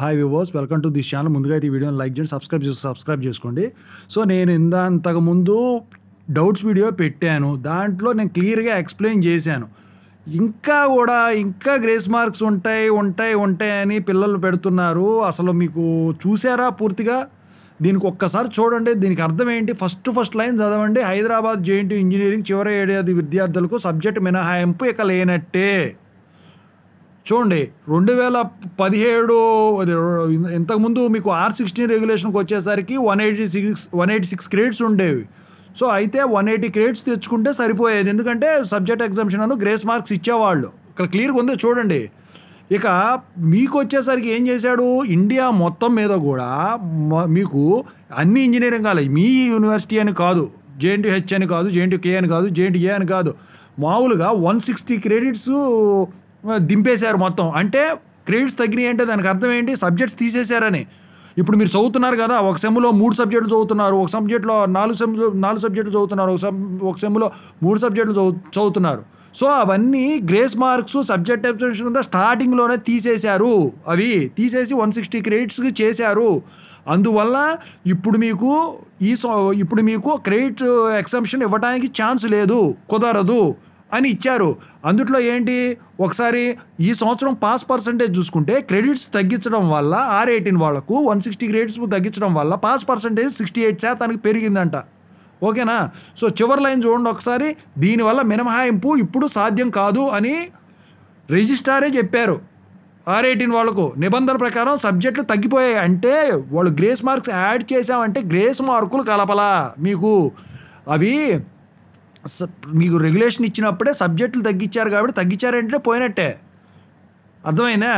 hi viewers welcome to this channel ముందుగా అయితే వీడియోని లైక్ చేయండి సబ్స్క్రైబ్ చేసి సబ్స్క్రైబ్ చేసుకోండి సో నేను ఇందంతకు ముందు డౌట్స్ వీడియో పెట్టాను దాంట్లో నేను క్లియర్గా ఎక్స్ప్లెయిన్ చేశాను ఇంకా కూడా ఇంకా గ్రేస్ మార్క్స్ ఉంటాయి ఉంటాయి ఉంటాయి అని పిల్లలు పెడుతున్నారు అసలు మీకు చూసారా పూర్తిగా దీనికి ఒక్కసారి చూడండి దీనికి అర్థం ఏంటి ఫస్ట్ ఫస్ట్ లైన్ చదవండి హైదరాబాద్ జేఎన్టీ ఇంజనీరింగ్ చివరి ఏడాది విద్యార్థులకు సబ్జెక్ట్ మినహాయింపు ఇక లేనట్టే చూడండి రెండు వేల పదిహేడు ఇంతకుముందు మీకు ఆర్ సిక్స్టీన్ రెగ్యులేషన్కి వచ్చేసరికి one eighty six one eighty six credits ఉండేవి సో అయితే వన్ ఎయిటీ క్రెడిట్స్ తెచ్చుకుంటే సరిపోయేది ఎందుకంటే సబ్జెక్ట్ ఎగ్జామ్షన్ అను గ్రేస్ మార్క్స్ ఇచ్చేవాళ్ళు ఇక్కడ క్లియర్గా ఉందో చూడండి ఇక మీకు వచ్చేసరికి ఏం చేశాడు ఇండియా మొత్తం మీద కూడా మీకు అన్ని ఇంజనీరింగ్ కాలేజ్ మీ యూనివర్సిటీ అని కాదు జేఎన్టీ హెచ్ అని కాదు జేఎన్టీ కే అని కాదు జేఎన్టీ ఏ అని కాదు మామూలుగా వన్ సిక్స్టీ క్రెడిట్స్ దింపేశారు మొత్తం అంటే క్రెడిట్స్ తగ్గినాయి అంటే దానికి అర్థం ఏంటి సబ్జెక్ట్స్ తీసేశారని ఇప్పుడు మీరు చదువుతున్నారు కదా ఒక సెమ్లో మూడు సబ్జెక్టులు చదువుతున్నారు ఒక సబ్జెక్ట్లో నాలుగు సెమ్ నాలుగు సబ్జెక్టులు చదువుతున్నారు ఒక సబ్ ఒక సెమ్లో మూడు సబ్జెక్టులు చదువు చదువుతున్నారు సో అవన్నీ గ్రేస్ మార్క్స్ సబ్జెక్ట్ అబ్జర్వేషన్ కింద స్టార్టింగ్లోనే తీసేశారు అవి తీసేసి వన్ సిక్స్టీ క్రెడిట్స్కి చేశారు అందువల్ల ఇప్పుడు మీకు ఈ ఇప్పుడు మీకు క్రెడిట్ ఎక్సెంప్షన్ ఇవ్వడానికి ఛాన్స్ లేదు కుదరదు అని ఇచ్చారు అందుట్లో ఏంటి ఒకసారి ఈ సంవత్సరం పాస్ పర్సంటేజ్ చూసుకుంటే క్రెడిట్స్ తగ్గించడం వల్ల ఆర్ ఎయిటీన్ వాళ్లకు వన్ సిక్స్టీ క్రెడిట్స్ తగ్గించడం వల్ల పాస్ పర్సంటేజ్ సిక్స్టీ ఎయిట్ శాతానికి పెరిగిందంట ఓకేనా సో చివరి లైన్ చూడండి ఒకసారి దీనివల్ల మినహాయింపు ఇప్పుడు సాధ్యం కాదు అని రిజిస్టారే చెప్పారు ఆర్ ఎయిటీన్ వాళ్ళకు నిబంధన ప్రకారం సబ్జెక్టులు తగ్గిపోయాయి అంటే వాళ్ళు గ్రేస్ మార్క్స్ యాడ్ చేసామంటే గ్రేస్ మార్కులు కలపలా మీకు అవి మీకు రెగ్యులేషన్ ఇచ్చినప్పుడే సబ్జెక్టులు తగ్గించారు కాబట్టి తగ్గించారంటే పోయినట్టే అర్థమైనా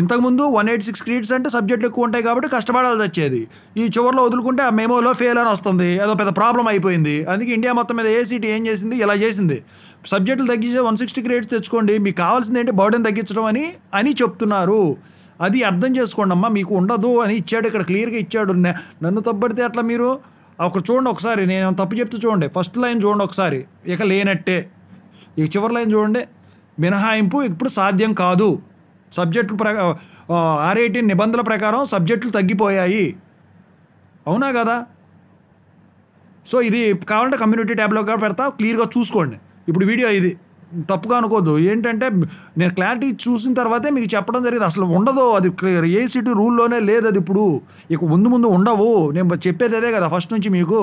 ఇంతకుముందు వన్ ఎయిట్ సిక్స్ క్రీడ్స్ అంటే సబ్జెక్టులు ఎక్కువ ఉంటాయి కాబట్టి కష్టపడాల్సి వచ్చేది ఈ చివరిలో వదులుకుంటే ఆ మెమోలో ఫెయిల్ అని వస్తుంది అదో పెద్ద ప్రాబ్లం అయిపోయింది అందుకే ఇండియా మొత్తం మీద ఏ సీటీ ఏం చేసింది ఇలా చేసింది సబ్జెక్టులు తగ్గించే వన్ సిక్స్టీ క్రీడ్స్ తెచ్చుకోండి మీకు కావాల్సింది ఏంటి బర్డెన్ తగ్గించడం అని అని చెప్తున్నారు అది అర్థం చేసుకోండి అమ్మా మీకు ఉండదు అని ఇచ్చాడు ఇక్కడ క్లియర్గా ఇచ్చాడు నన్ను తప్పడితే అట్లా మీరు అక్కడ చూడండి ఒకసారి నేను తప్పు చెప్తే చూడండి ఫస్ట్ లైన్ చూడండి ఒకసారి ఇక లేనట్టే ఇక చివరి లైన్ చూడండి మినహాయింపు ఇప్పుడు సాధ్యం కాదు సబ్జెక్టులు ప్రకారం ఆర్ఐటీ నిబంధనల ప్రకారం సబ్జెక్టులు తగ్గిపోయాయి అవునా కదా సో ఇది కావాలంటే కమ్యూనిటీ ట్యాబ్లో కూడా పెడతా క్లియర్గా చూసుకోండి ఇప్పుడు వీడియో ఇది తప్పుగా అనుకోదు ఏంటంటే నేను క్లారిటీ చూసిన తర్వాతే మీకు చెప్పడం జరిగింది అసలు ఉండదు అది ఏసీటీ రూల్లోనే లేదు అది ఇప్పుడు ఇక ముందు ముందు ఉండవు నేను చెప్పేది అదే కదా ఫస్ట్ నుంచి మీకు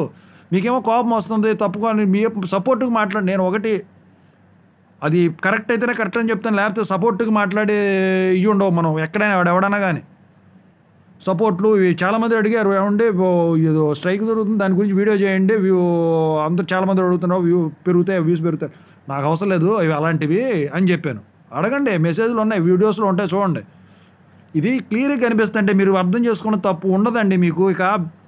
మీకేమో కోపం వస్తుంది తప్పుగా మీ సపోర్ట్కి మాట్లాడి నేను ఒకటి అది కరెక్ట్ అయితేనే కరెక్ట్ అని చెప్తాను లేకపోతే సపోర్ట్కి మాట్లాడే ఇవి ఉండవు మనం ఎక్కడైనా ఎవడైనా కానీ సపోర్ట్లు చాలామంది అడిగారు ఏమండి ఏదో స్ట్రైక్ దొరుకుతుంది దాని గురించి వీడియో చేయండి వ్యూ అందరూ చాలామంది అడుగుతున్నారు వ్యూ పెరుగుతాయి వ్యూస్ పెరుగుతాయి నాకు అవసరం లేదు అవి అలాంటివి అని చెప్పాను అడగండి మెసేజ్లు ఉన్నాయి వీడియోస్లో ఉంటాయి చూడండి ఇది క్లియర్గా కనిపిస్తుంటే మీరు అర్థం చేసుకున్న తప్పు ఉండదండి మీకు ఇక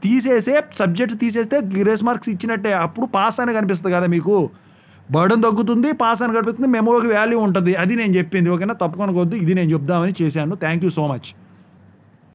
తీసేసే సబ్జెక్ట్ తీసేస్తే గ్రేస్ మార్క్స్ ఇచ్చినట్టే అప్పుడు పాస్ అని కనిపిస్తుంది కదా మీకు బర్డన్ తగ్గుతుంది పాస్ అని కనిపిస్తుంది మెమోరీకి వాల్యూ ఉంటుంది అది నేను చెప్పింది ఓకేనా తప్పకుండా కొద్దు ఇది నేను చెప్దామని చేశాను థ్యాంక్ యూ సో మచ్